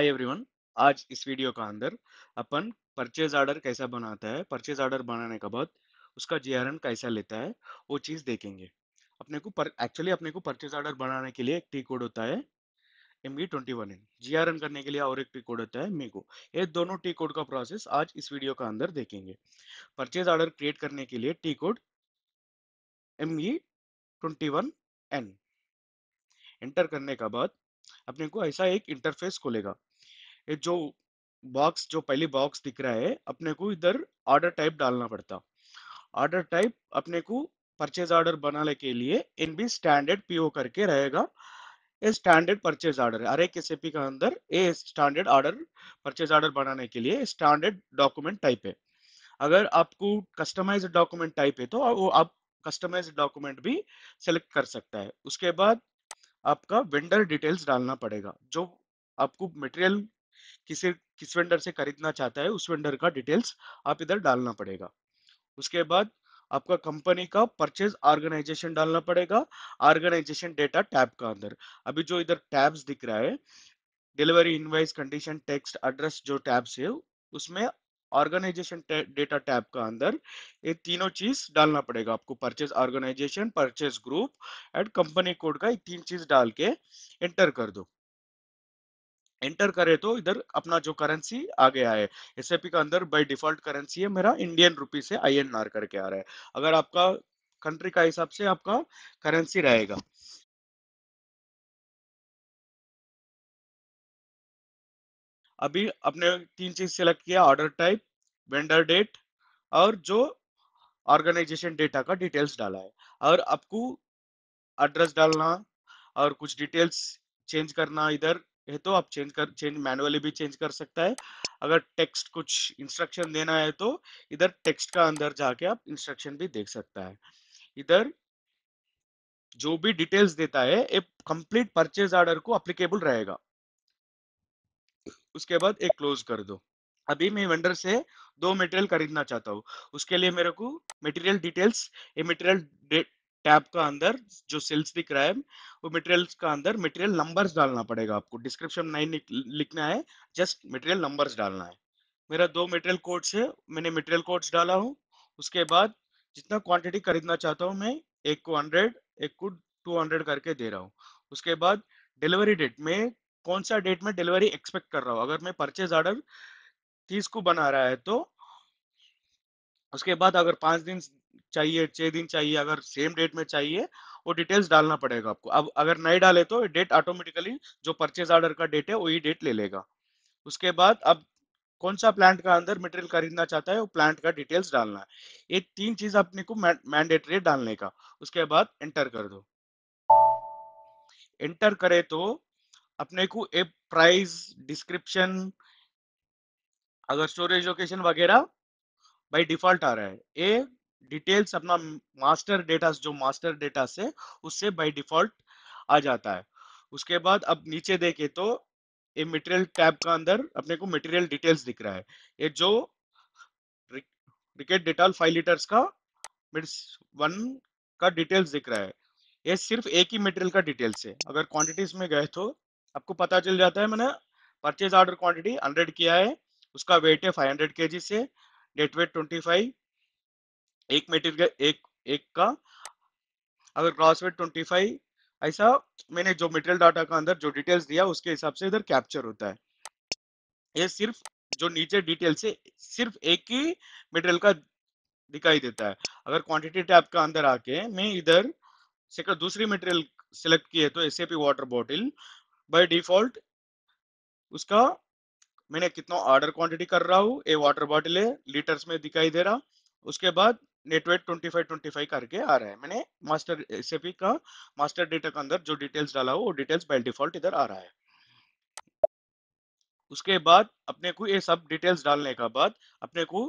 hi everyone आज इस video का अंदर अपन परचेज ऑर्डर कैसा बनाता है परचेज ऑर्डर बनाने के बाद उसका जे कैसा लेता है वो चीज़ देखेंगे अपने को पर एक्चुअली अपने को परचेज ऑर्डर बनाने के लिए एक टी कोड होता है M B twenty one N G R N करने के लिए और एक टी कोड होता है मेगो e ये दोनों टी कोड का प्रोसेस आज इस वीडियो का अंदर देखेंगे परचेज ऑर्डर क्रिएट करने के लिए T code M E twenty one N enter करने का बाद अपने को ऐसा एक इंटरफेस खोलेगा ये जो बॉक्स जो पहले बॉक्स दिख रहा है अपने को इधर ऑर्डर टाइप डालना पड़ता ऑर्डर टाइप अपने को परचेज ऑर्डर बनाने के लिए इन भी स्टैंडर्ड पीओ करके रहेगा ये स्टैंडर्ड परचेज ऑर्डर हर एक एस का अंदर ये स्टैंडर्ड ऑर्डर परचेज ऑर्डर बनाने के लिए स्टैंडर्ड डॉक्यूमेंट टाइप है अगर आपको कस्टमाइज डॉक्यूमेंट टाइप है तो वो आप कस्टमाइज डॉक्यूमेंट भी सेलेक्ट कर सकता है उसके बाद आपका वेंडर डिटेल्स डालना पड़ेगा जो आपको मटेरियल किसे किस वेंडर से खरीदना चाहता है उस वेंडर का डिटेल्स आप इधर डालना पड़ेगा उसके बाद आपका कंपनी का परचेज ऑर्गेनाइजेशन डालना पड़ेगा ऑर्गेनाइजेशन डेटा टैब का अंदर अभी जो इधर टैब्स दिख रहा है delivery invoice condition text address जो टैब्स है उसमें ऑर्गेनाइजेशन डेटा टैब का अंदर ये तीनों चीज डालना पड़ेगा आपको purchase organisation purchase group and company code का ये तीन चीज डाल के एंटर कर दो एंटर करे तो इधर अपना जो करेंसी आ गया है एस का अंदर बाई डिफॉल्ट करेंसी है मेरा इंडियन रुपीज से आई करके आ रहा है अगर आपका कंट्री का हिसाब से आपका करेंसी रहेगा अभी अपने तीन चीज सेलेक्ट किया ऑर्डर टाइप वेंडर डेट और जो ऑर्गेनाइजेशन डेटा का डिटेल्स डाला है और आपको एड्रेस डालना और कुछ डिटेल्स चेंज करना इधर है तो आप चेंज कर चेंज मैनुअली भी चेंज कर सकता है अगर टेक्स्ट कुछ इंस्ट्रक्शन देना है तो इधर टेक्स्ट का अंदर जाके आप इंस्ट्रक्शन भी देख सकता है इधर जो भी डिटेल्स देता है एक कंप्लीट परचेज ऑर्डर को अप्लीकेबल रहेगा उसके बाद एक क्लोज कर दो अभी मैं वेंडर से दो मटेरियल खरीदना चाहता हूँ उसके लिए मेरे को मटेरियल डिटेल्स ये मटेरियल टैब का अंदर जो सेल्स दिख रहा है वो मटेरियल्स का अंदर मटेरियल नंबर्स डालना पड़ेगा आपको डिस्क्रिप्शन नहीं लिखना है जस्ट मटेरियल नंबर्स डालना है मेरा दो मटेरियल कोड्स है मैंने मटेरियल कोड्स डाला हूँ उसके बाद जितना क्वांटिटी खरीदना चाहता हूँ मैं एक को हंड्रेड एक को टू हंड्रेड करके दे रहा हूँ उसके बाद डिलीवरी डेट में कौन सा डेट में डिलीवरी एक्सपेक्ट कर रहा हूँ अगर मैं परचेज ऑर्डर तीस को बना रहा है तो उसके बाद अगर पाँच दिन चाहिए छह दिन चाहिए अगर सेम डेट में चाहिए वो डिटेल्स डालना पड़ेगा आपको अब अगर नहीं डाले तो डेट ऑटोमेटिकली जो परचेज ऑर्डर का डेट है वही डेट ले लेगा उसके बाद अब कौन सा प्लांट का अंदर मटेरियल खरीदना चाहता है वो प्लांट का डिटेल्स डालना है ये तीन चीज अपने को मैंडेटरी डालने का उसके बाद एंटर कर दो एंटर करे तो अपने को ए प्राइस डिस्क्रिप्शन अगर स्टोरेज लोकेशन वगैरह बाय डिफॉल्ट आ रहा है ए डिटेल्स अपना मास्टर डेटा जो मास्टर डेटा से उससे बाय डिफॉल्ट आ जाता है उसके बाद अब नीचे देखे तो ये मटेरियल टैब का अंदर अपने को मटेरियल डिटेल्स दिख रहा है ये जो क्रिकेट डिटॉल फाइव लीटर्स का मिट्स वन का डिटेल्स दिख रहा है ये सिर्फ एक ही मटेरियल का डिटेल्स है अगर क्वांटिटीज में गए तो आपको पता चल जाता है मैंने परचेज ऑर्डर क्वांटिटी 100 किया है उसका वेट है 500 हंड्रेड से डेट वेट 25 एक मेटेरियल एक एक का अगर क्रॉस वेट ट्वेंटी फाइव ऐसा मैंने जो मेटेरियल डाटा का अंदर जो डिटेल्स दिया उसके हिसाब से इधर कैप्चर होता है ये सिर्फ जो नीचे डिटेल से सिर्फ एक ही मेटेरियल का दिखाई देता है अगर क्वांटिटी टैब का अंदर आके मैं इधर सेकर दूसरी मेटेरियल सिलेक्ट किए तो S water bottle by default उसका मैंने कितना ऑर्डर क्वांटिटी कर रहा हूँ ये वाटर बॉटल है लीटर्स में दिखाई दे रहा उसके बाद नेटवेट 25 25 करके आ रहा है मैंने मास्टर एस का मास्टर डेटा के अंदर जो डिटेल्स डाला हो वो डिटेल्स बाय डिफॉल्ट इधर आ रहा है उसके बाद अपने को ये सब डिटेल्स डालने का बाद अपने को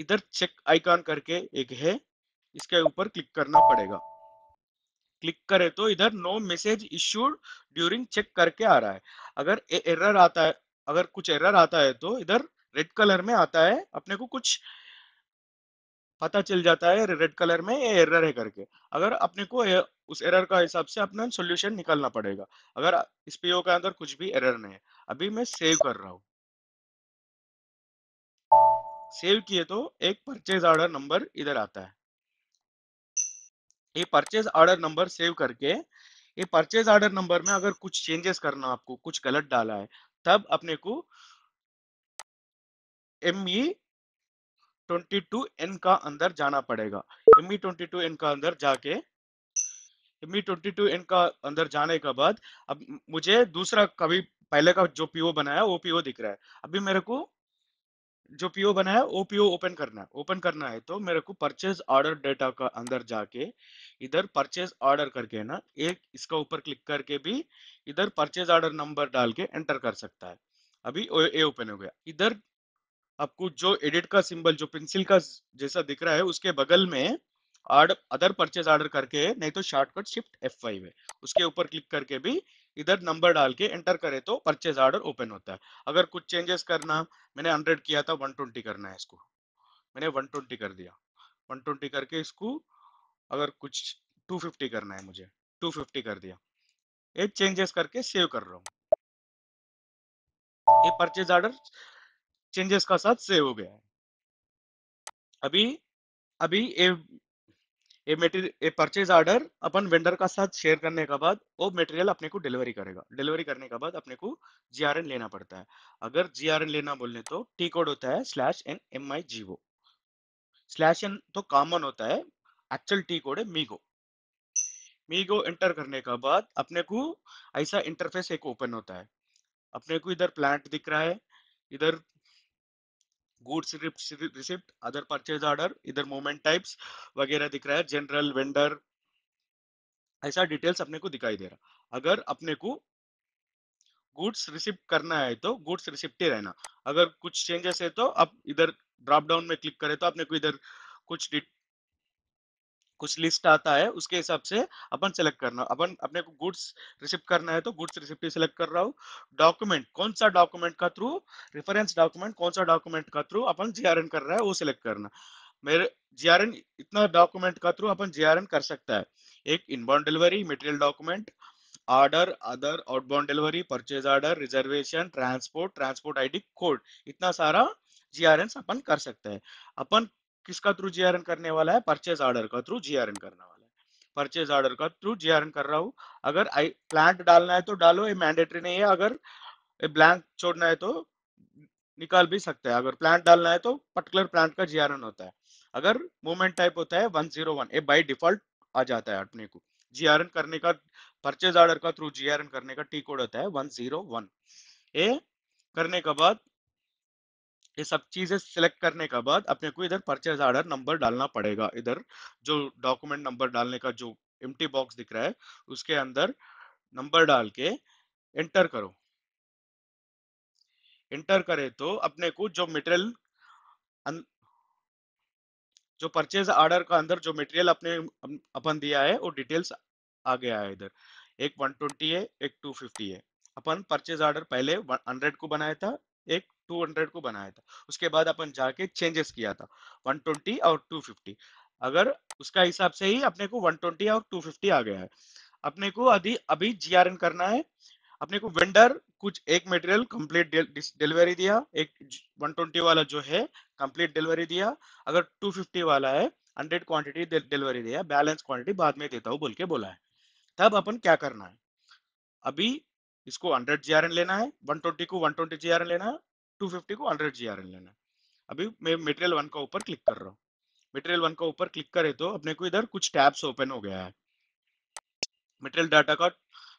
इधर चेक आइकन करके एक है इसके ऊपर क्लिक करना पड़ेगा क्लिक करे तो इधर no message issued during check करके आ रहा है अगर एरर आता है अगर कुछ एरर आता है तो इधर रेड कलर में आता है अपने को कुछ पता चल जाता है रेड कलर में ये एरर है करके अगर अपने को उस एरर का हिसाब से अपना सोल्यूशन निकालना पड़ेगा अगर इस पीओ के अंदर कुछ भी एरर नहीं है अभी मैं सेव कर रहा हूँ सेव किए तो एक परचेज ऑर्डर नंबर इधर आता है ये परचेज ऑर्डर नंबर सेव करके ये परचेज ऑर्डर नंबर में अगर कुछ चेंजेस करना आपको कुछ गलत डाला है तब अपने को M E e twenty two N का अंदर जाना पड़ेगा M E twenty two N का अंदर जाके M E twenty two N का अंदर जाने के बाद अब मुझे दूसरा कभी पहले का जो पीओ बनाया वो पीओ दिख रहा है अभी मेरे को जो पीओ बनाया वो पीओ ओपन करना है ओपन करना है तो मेरे को परचेज ऑर्डर डेटा का अंदर जाके इधर परचेज ऑर्डर करके ना एक इसका ऊपर क्लिक करके भी इधर परचेज ऑर्डर नंबर डाल के एंटर कर सकता है अभी ये ओपन हो गया इधर आपको जो एडिट का सिंबल जो पेंसिल का जैसा दिख रहा है उसके बगल में अदर परचेज ऑर्डर करके नहीं तो शॉर्टकट शिफ्ट एफ है उसके ऊपर क्लिक करके भी इधर नंबर डाल के एंटर करें तो परचेज ऑर्डर ओपन होता है अगर कुछ चेंजेस करना मैंने हंड्रेड किया था वन ट्वेंटी करना है इसको मैंने वन ट्वेंटी कर दिया वन ट्वेंटी करके इसको अगर कुछ टू फिफ्टी करना है मुझे टू फिफ्टी कर दिया ये चेंजेस करके सेव कर रहा हूँ ये परचेज ऑर्डर चेंजेस का साथ सेव हो गया है अभी अभी ए ए मटेरियल परचेज ऑर्डर अपन वेंडर का साथ शेयर करने के बाद वो मेटेरियल अपने को डिलीवरी करेगा डिलीवरी करने के बाद अपने को जीआरएन लेना पड़ता है अगर जीआरएन लेना बोलने तो टी कोड होता है स्लैश एन एम आई जीवो स्लैश एन तो कॉमन होता है एक्चुअल टी कोड है मीगो मीगो एंटर करने के बाद अपने को ऐसा इंटरफेस एक ओपन होता है अपने को इधर प्लांट दिख रहा है इधर goods receipt other purchase order इधर मूवमेंट टाइप्स वगैरह दिख रहा है जनरल वेंडर ऐसा डिटेल्स अपने को दिखाई दे रहा अगर अपने को गुड्स रिसिप्ट करना है तो गुड्स रिसिप्ट ही रहना अगर कुछ चेंजेस है तो आप इधर ड्रॉप डाउन में क्लिक करें तो आपने को इधर कुछ कुछ लिस्ट आता है उसके हिसाब से अपन सेलेक्ट करना अपन अपने को गुड्स रिसीव करना है तो गुड्स रिसिप्ट सेलेक्ट कर रहा हूँ डॉक्यूमेंट कौन सा डॉक्यूमेंट का थ्रू रेफरेंस डॉक्यूमेंट कौन सा डॉक्यूमेंट का थ्रू अपन जीआरएन कर रहा है वो सिलेक्ट करना मेरे जीआरएन इतना डॉक्यूमेंट का थ्रू अपन जीआरएन कर सकता है एक inbound delivery material document order other outbound delivery purchase order reservation transport transport ID code इतना सारा जीआरएन अपन कर सकते हैं अपन किसका थ्रू जी करने वाला है परचेज ऑर्डर का थ्रू जी करने वाला है परचेज ऑर्डर का थ्रू जी कर रहा हूँ अगर आई प्लांट डालना है तो डालो ये मैंडेटरी नहीं है अगर ब्लैंक छोड़ना है तो निकाल भी सकते हैं अगर प्लांट डालना है तो पर्टिकुलर प्लांट का जीआरएन होता है अगर मूवमेंट टाइप होता है वन जीरो वन ये बाई डिफॉल्ट आ जाता है अपने को जीआरएन करने का परचेज ऑर्डर का थ्रू जीआरएन करने का टी कोड होता है वन जीरो वन ए करने के बाद ये सब चीजें सिलेक्ट करने के बाद अपने को इधर परचेज आर्डर नंबर डालना पड़ेगा इधर जो डॉक्यूमेंट नंबर डालने का जो एम बॉक्स दिख रहा है उसके अंदर नंबर डाल के एंटर करो एंटर करे तो अपने को जो मेटेरियल जो परचेज ऑर्डर का अंदर जो मेटेरियल अपने अपन दिया है वो डिटेल्स आ गया है इधर एक 120 है एक 250 है अपन परचेज ऑर्डर पहले 100 को बनाया था एक 200 को बनाया था उसके बाद अपन जाके चेंजेस किया था 120 और 250 अगर उसका हिसाब से ही अपने को 120 और 250 आ गया है अपने को अभी अभी जीआरएन करना है अपने को वेंडर कुछ एक मटेरियल कंप्लीट डिलीवरी दिया एक 120 वाला जो है कंप्लीट डिलीवरी दिया अगर 250 वाला है 100 क्वांटिटी डिलीवरी दिया बैलेंस क्वांटिटी बाद में देता हूँ बोल के बोला है तब अपन क्या करना है अभी इसको 100 जीआरएन लेना है 120 को 120 जीआरएन लेना है 250 को ऑर्डर जीआरएन लेना है अभी मैं मेटेरियल वन का ऊपर क्लिक कर रहा हूँ मेटेरियल वन का ऊपर क्लिक करे तो अपने को इधर कुछ टैब्स ओपन हो गया है मेटेरियल डाटा का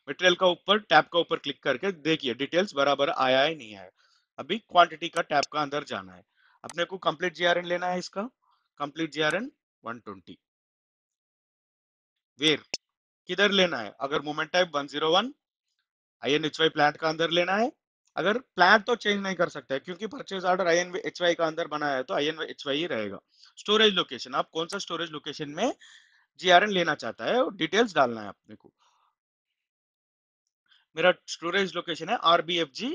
मेटेरियल का ऊपर टैब का ऊपर क्लिक करके देखिए डिटेल्स बराबर आया है नहीं आया अभी क्वांटिटी का टैब का अंदर जाना है अपने को कंप्लीट जीआरएन लेना है इसका complete G R N one twenty where किधर लेना है अगर movement type one one zero I N H Y plant का अंदर लेना है अगर प्लान तो चेंज नहीं कर सकते क्योंकि purchase order I N H Y का अंदर बना है तो आई एन एच वाई ही रहेगा स्टोरेज लोकेशन आप कौन सा स्टोरेज लोकेशन में जी आर एन लेना चाहता है और डिटेल्स डालना है अपने को मेरा स्टोरेज लोकेशन है आरबीएफजी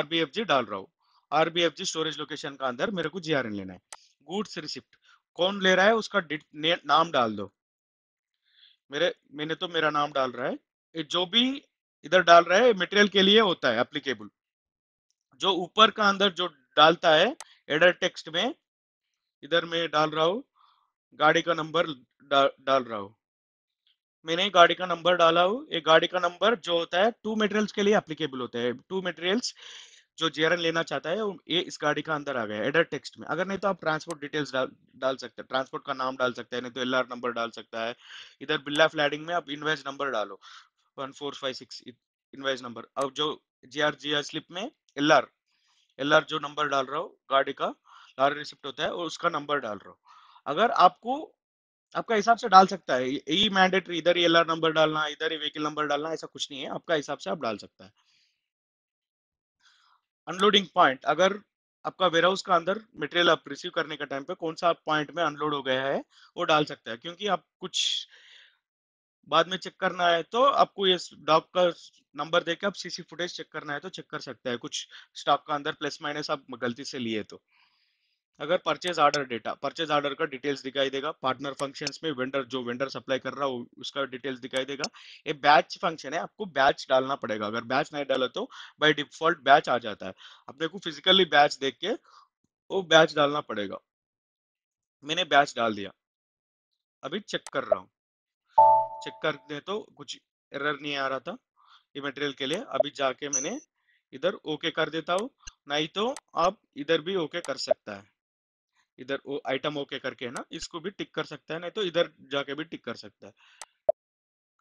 आरबीएफजी डाल रहा हूँ आरबीएफजी स्टोरेज लोकेशन का अंदर मेरे को जी आर एन लेना है गुड्स रिसिप्ट कौन ले रहा है उसका नाम डाल दो मेरे मैंने तो मेरा नाम डाल रहा है जो भी इधर डाल रहा है मटेरियल के लिए होता है एप्लीकेबल जो ऊपर का अंदर जो डालता है एडर टेक्स्ट में इधर मैं डाल रहा हूँ गाड़ी का नंबर डा, डाल रहा हूँ मैंने गाड़ी का नंबर डाला हूँ ये गाड़ी का नंबर जो होता है टू मेटेरियल्स के लिए अप्लीकेबल होता है टू मेटेरियल्स जो जेरन लेना चाहता है ये इस गाड़ी का अंदर आ गया एडर टेक्स्ट में अगर नहीं तो आप ट्रांसपोर्ट डिटेल्स डाल डाल सकते हैं ट्रांसपोर्ट का नाम डाल सकते हैं नहीं तो एल नंबर डाल सकता है इधर बिल्ला फ्लैडिंग में आप इन्वेज नंबर डालो one four five six invoice number अब जो जे आर स्लिप में एल आर एल आर जो नंबर डाल रहा हो गाड़ी का लारी रिसिप्ट होता है और उसका नंबर डाल रहा हो अगर आपको आपका हिसाब से डाल सकता है यही मैंडेटरी इधर ही एल आर नंबर डालना इधर ही व्हीकल नंबर डालना ऐसा कुछ नहीं है आपका हिसाब से आप डाल सकता है अनलोडिंग पॉइंट अगर आपका वेयर हाउस का अंदर मटेरियल आप रिसीव करने का टाइम पे कौन सा पॉइंट में अनलोड हो गया है वो डाल सकता है क्योंकि आप कुछ बाद में चेक करना है तो आपको ये डॉक का नंबर देके आप सीसी फुटेज चेक करना है तो चेक कर सकते हैं कुछ स्टॉक का अंदर प्लस माइनस आप गलती से लिए तो अगर purchase order data purchase order का डिटेल्स दिखाई देगा पार्टनर फंक्शन में वेंडर जो वेंडर सप्लाई कर रहा हो उसका डिटेल्स दिखाई देगा ये बैच फंक्शन है आपको बैच डालना पड़ेगा अगर बैच नहीं डाला तो बाय डिफॉल्ट बैच आ जाता है अपने को फिजिकली बैच देख के वो बैच डालना पड़ेगा मैंने बैच डाल दिया अभी चेक कर रहा हूँ चेक कर दे तो कुछ एरर नहीं आ रहा था ये मटेरियल के लिए अभी जाके मैंने इधर ओके कर देता हूँ नहीं तो आप इधर भी ओके कर सकता है इधर वो आइटम ओके करके है ना इसको भी टिक कर सकता है नहीं तो इधर जाके भी टिक कर सकता है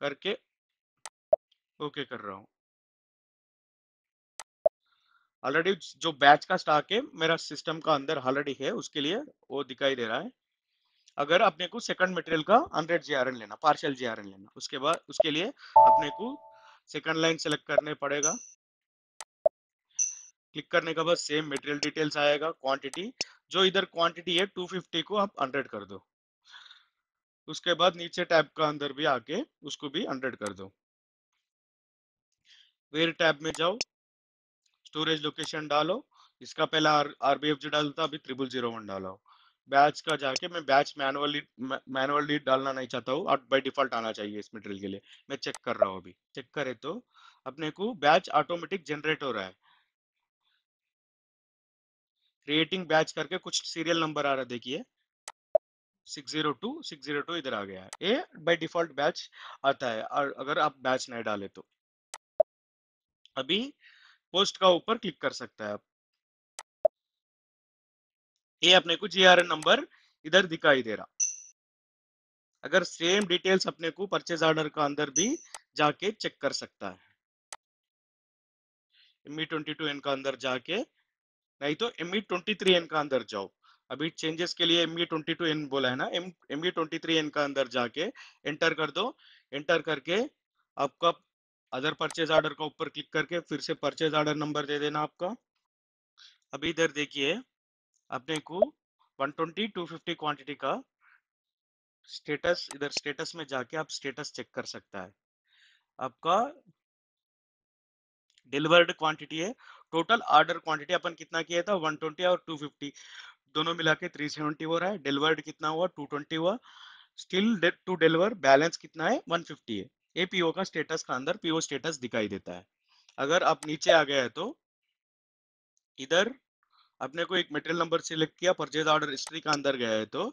करके ओके कर रहा हूँ ऑलरेडी जो बैच का स्टॉक है मेरा सिस्टम का अंदर ऑलरेडी है उसके लिए वो दिखाई दे रहा है अगर अपने को सेकंड मटेरियल का हंड्रेड जी लेना पार्शियल जी लेना उसके बाद उसके लिए अपने को सेकंड लाइन सेलेक्ट करने पड़ेगा क्लिक करने का बस सेम मटेरियल डिटेल्स आएगा क्वांटिटी जो इधर क्वांटिटी है 250 को आप 100 कर दो उसके बाद नीचे टैब का अंदर भी आके उसको भी 100 कर दो वेयर टैब में जाओ स्टोरेज लोकेशन डालो इसका पहला आर आरबीएफ डालता अभी ट्रिपल जीरो वन डालो बैच का जाके मैं बैच मैनुअली मैनुअली डालना नहीं चाहता हूँ और बाई डिफॉल्ट आना चाहिए इस मटेरियल के लिए मैं चेक कर रहा हूँ अभी चेक करे तो अपने को बैच ऑटोमेटिक जनरेट हो रहा है क्रिएटिंग बैच करके कुछ सीरियल नंबर आ रहा है देखिए 602 602 इधर आ गया है ये बाय डिफॉल्ट बैच आता है और अगर आप बैच नहीं डाले तो अभी पोस्ट का ऊपर क्लिक कर सकता है आप ये अपने को जी नंबर इधर दिखाई दे रहा अगर सेम डिटेल्स अपने को परचेज ऑर्डर का अंदर भी जाके चेक कर सकता है एमई ट्वेंटी टू एन का अंदर जाके नहीं तो एमई ट्वेंटी थ्री एन का अंदर जाओ अभी चेंजेस के लिए एमई ट्वेंटी टू एन बोला है ना M ME twenty three N का अंदर जाके एंटर कर दो एंटर करके आपका अदर परचेज ऑर्डर का ऊपर क्लिक करके फिर से परचेज ऑर्डर नंबर दे देना आपका अभी इधर देखिए अपने को 120 250 क्वांटिटी का स्टेटस इधर स्टेटस में जाके आप स्टेटस चेक कर सकता है आपका डिलीवर्ड क्वांटिटी है टोटल ऑर्डर क्वांटिटी अपन कितना किया था 120 और 250 दोनों मिला के थ्री सेवेंटी हो रहा है डिलीवर्ड कितना हुआ 220 हुआ स्टिल टू डिलीवर बैलेंस कितना है 150 है ये पीओ का स्टेटस का अंदर पीओ स्टेटस दिखाई देता है अगर आप नीचे आ गए तो इधर अपने को एक मटेरियल नंबर सिलेक्ट किया परचेज ऑर्डर हिस्ट्री का अंदर गया है तो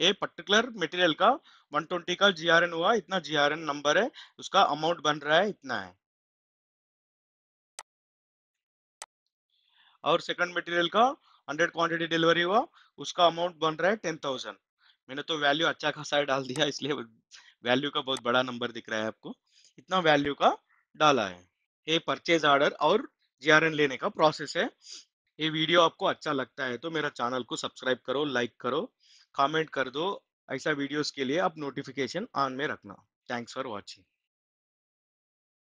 ये पर्टिकुलर मटेरियल का 120 का जीआरएन हुआ इतना जीआरएन नंबर है उसका अमाउंट बन रहा है इतना है और सेकंड मटेरियल का 100 क्वांटिटी डिलीवरी हुआ उसका अमाउंट बन रहा है टेन थाउजेंड मैंने तो वैल्यू अच्छा खासा डाल दिया इसलिए वैल्यू का बहुत बड़ा नंबर दिख रहा है आपको इतना वैल्यू का डाला है ये परचेज ऑर्डर और जीआरएन लेने का प्रोसेस है ये वीडियो आपको अच्छा लगता है तो मेरा चैनल को सब्सक्राइब करो लाइक करो कमेंट कर दो ऐसा वीडियोस के लिए आप नोटिफिकेशन ऑन में रखना थैंक्स फॉर वॉचिंग